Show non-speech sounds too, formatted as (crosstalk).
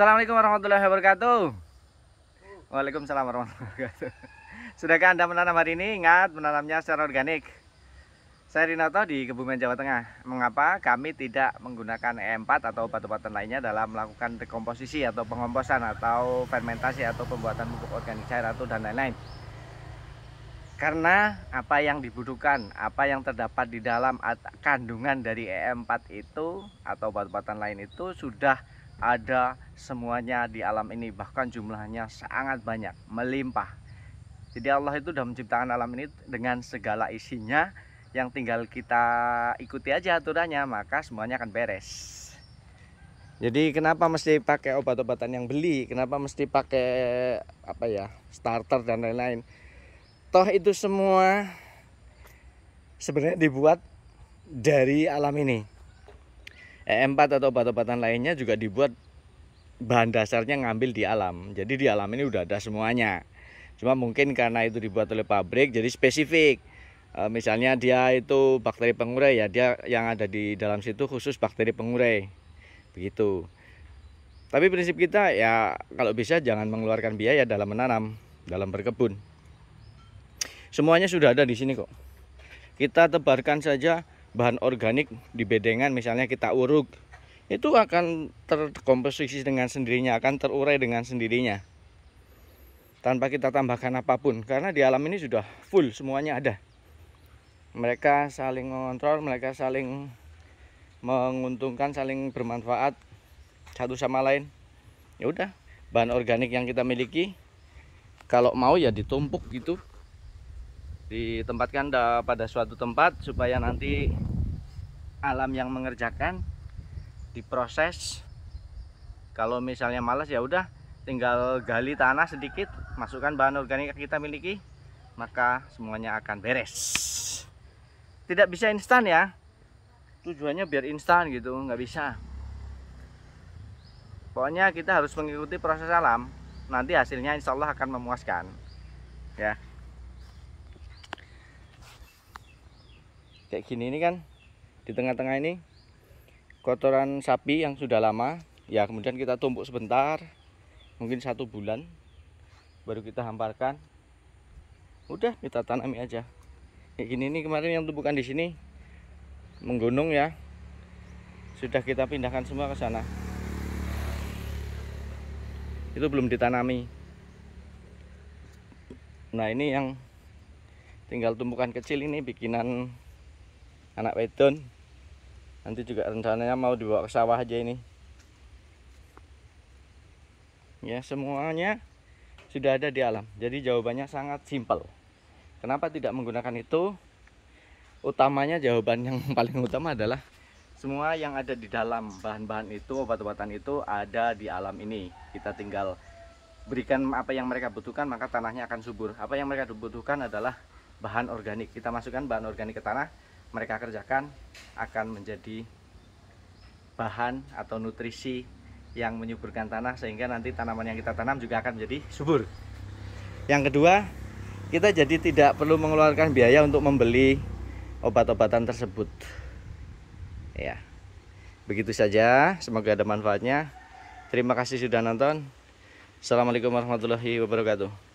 Assalamualaikum warahmatullahi wabarakatuh. Waalaikumsalam warahmatullahi wabarakatuh. Sudahkah Anda menanam hari ini? Ingat, menanamnya secara organik. Saya Rinato di Kebumen, Jawa Tengah. Mengapa kami tidak menggunakan E4 atau obat-obatan lainnya dalam melakukan dekomposisi atau pengomposan atau fermentasi atau pembuatan pupuk organik cair atau dan lain-lain? Karena apa yang dibutuhkan, apa yang terdapat di dalam kandungan dari e EM4 itu atau obat-obatan lain itu sudah ada semuanya di alam ini bahkan jumlahnya sangat banyak melimpah jadi Allah itu sudah menciptakan alam ini dengan segala isinya yang tinggal kita ikuti aja aturannya maka semuanya akan beres jadi kenapa mesti pakai obat-obatan yang beli? Kenapa mesti pakai apa ya starter dan lain-lain? Toh itu semua sebenarnya dibuat dari alam ini. E EM4 atau obat-obatan lainnya juga dibuat bahan dasarnya ngambil di alam. Jadi di alam ini udah ada semuanya. Cuma mungkin karena itu dibuat oleh pabrik jadi spesifik. E, misalnya dia itu bakteri pengurai ya dia yang ada di dalam situ khusus bakteri pengurai. Begitu. Tapi prinsip kita ya kalau bisa jangan mengeluarkan biaya dalam menanam, dalam berkebun. Semuanya sudah ada di sini kok. Kita tebarkan saja bahan organik di bedengan misalnya kita uruk itu akan terkomposisi dengan sendirinya akan terurai dengan sendirinya tanpa kita tambahkan apapun karena di alam ini sudah full semuanya ada mereka saling mengontrol mereka saling menguntungkan saling bermanfaat satu sama lain ya udah bahan organik yang kita miliki kalau mau ya ditumpuk gitu ditempatkan pada suatu tempat supaya nanti alam yang mengerjakan diproses kalau misalnya malas ya udah tinggal gali tanah sedikit masukkan bahan organik yang kita miliki maka semuanya akan beres tidak bisa instan ya tujuannya biar instan gitu nggak bisa pokoknya kita harus mengikuti proses alam nanti hasilnya insya Allah akan memuaskan ya kayak gini ini kan di tengah-tengah ini kotoran sapi yang sudah lama ya kemudian kita tumpuk sebentar mungkin satu bulan baru kita hamparkan udah kita tanami aja kayak gini ini kemarin yang tumbukan di sini menggunung ya sudah kita pindahkan semua ke sana itu belum ditanami nah ini yang tinggal tumpukan kecil ini bikinan anak wedon nanti juga rencananya mau dibawa ke sawah aja ini ya semuanya sudah ada di alam jadi jawabannya sangat simpel kenapa tidak menggunakan itu utamanya jawaban yang (laughs) paling utama adalah semua yang ada di dalam bahan-bahan itu obat-obatan itu ada di alam ini kita tinggal berikan apa yang mereka butuhkan maka tanahnya akan subur apa yang mereka butuhkan adalah bahan organik kita masukkan bahan organik ke tanah mereka kerjakan akan menjadi bahan atau nutrisi yang menyuburkan tanah sehingga nanti tanaman yang kita tanam juga akan menjadi subur. Yang kedua, kita jadi tidak perlu mengeluarkan biaya untuk membeli obat-obatan tersebut. Ya. Begitu saja, semoga ada manfaatnya. Terima kasih sudah nonton. Assalamualaikum warahmatullahi wabarakatuh.